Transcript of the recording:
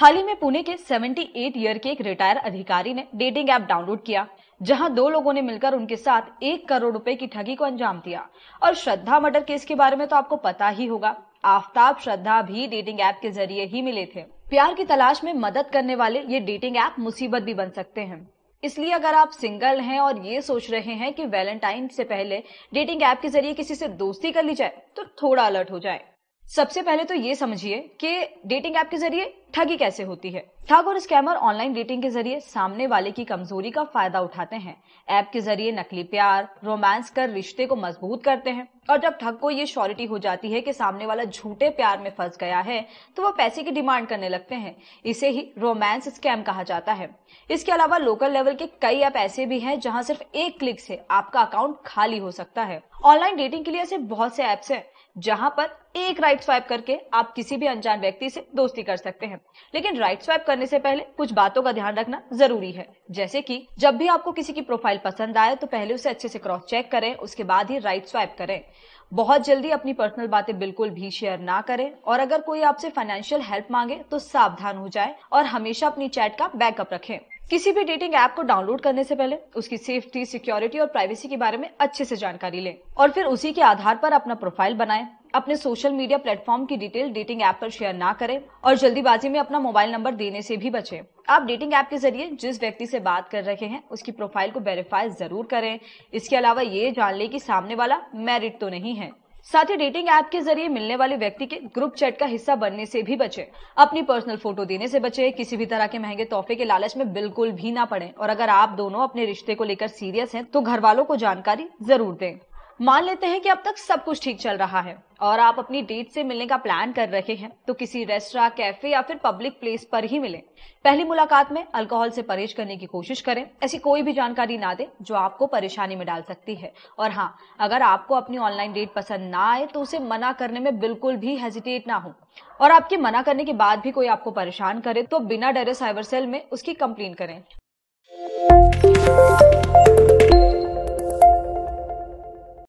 हाल ही में पुणे के 78 ईयर के एक रिटायर अधिकारी ने डेटिंग ऐप डाउनलोड किया जहां दो लोगों ने मिलकर उनके साथ एक करोड़ रुपए की ठगी को अंजाम दिया और श्रद्धा मर्डर केस के बारे में तो आपको पता ही होगा आफ्ताब श्रद्धा भी डेटिंग ऐप के जरिए ही मिले थे प्यार की तलाश में मदद करने वाले ये डेटिंग ऐप मुसीबत भी बन सकते हैं इसलिए अगर आप सिंगल हैं और ये सोच रहे हैं कि वैलेंटाइन से पहले डेटिंग ऐप के जरिए किसी से दोस्ती कर ली जाए तो थोड़ा अलर्ट हो जाए सबसे पहले तो ये समझिए कि डेटिंग ऐप के जरिए ठगी कैसे होती है ठग और स्कैमर ऑनलाइन डेटिंग के जरिए सामने वाले की कमजोरी का फायदा उठाते हैं ऐप के जरिए नकली प्यार रोमांस कर रिश्ते को मजबूत करते हैं और जब ठग को ये श्योरिटी हो जाती है कि सामने वाला झूठे प्यार में फंस गया है तो वह पैसे की डिमांड करने लगते हैं इसे ही रोमांस स्कैम कहा जाता है इसके अलावा लोकल लेवल के कई ऐप ऐसे भी हैं जहां सिर्फ एक क्लिक से आपका अकाउंट खाली हो सकता है ऑनलाइन डेटिंग के लिए ऐसे बहुत से ऐप्स हैं जहां पर एक राइट स्वाइप करके आप किसी भी अनजान व्यक्ति से दोस्ती कर सकते हैं लेकिन राइट स्वाइप करने से पहले कुछ बातों का ध्यान रखना जरूरी है जैसे कि जब भी आपको किसी की प्रोफाइल पसंद आए तो पहले उसे अच्छे से क्रॉस चेक करें उसके बाद ही राइट स्वाइप करें बहुत जल्दी अपनी पर्सनल बातें बिल्कुल भी शेयर ना करें और अगर कोई आपसे फाइनेंशियल हेल्प मांगे तो सावधान हो जाए और हमेशा अपनी चैट का बैकअप रखें किसी भी डेटिंग ऐप को डाउनलोड करने से पहले उसकी सेफ्टी सिक्योरिटी और प्राइवेसी के बारे में अच्छे से जानकारी लें और फिर उसी के आधार पर अपना प्रोफाइल बनाएं अपने सोशल मीडिया प्लेटफॉर्म की डिटेल डेटिंग ऐप पर शेयर ना करें और जल्दीबाजी में अपना मोबाइल नंबर देने से भी बचें आप डेटिंग ऐप के जरिए जिस व्यक्ति से बात कर रहे हैं उसकी प्रोफाइल को वेरीफाई जरूर करें इसके अलावा ये जान लें कि सामने वाला मैरिड तो नहीं है साथ ही डेटिंग ऐप के जरिए मिलने वाले व्यक्ति के ग्रुप चैट का हिस्सा बनने से भी बचे अपनी पर्सनल फोटो देने से बचे किसी भी तरह के महंगे तोहफे के लालच में बिल्कुल भी ना पड़े और अगर आप दोनों अपने रिश्ते को लेकर सीरियस हैं तो घर वालों को जानकारी जरूर दें मान लेते हैं कि अब तक सब कुछ ठीक चल रहा है और आप अपनी डेट से मिलने का प्लान कर रहे हैं तो किसी रेस्टोरा कैफे या फिर पब्लिक प्लेस पर ही मिलें पहली मुलाकात में अल्कोहल से परहेज करने की कोशिश करें ऐसी कोई भी जानकारी ना दें जो आपको परेशानी में डाल सकती है और हाँ अगर आपको अपनी ऑनलाइन डेट पसंद ना आए तो उसे मना करने में बिल्कुल भी हेजिटेट ना हो और आपके मना करने के बाद भी कोई आपको परेशान करे तो बिना डरे साइबर सेल में उसकी कंप्लेन करें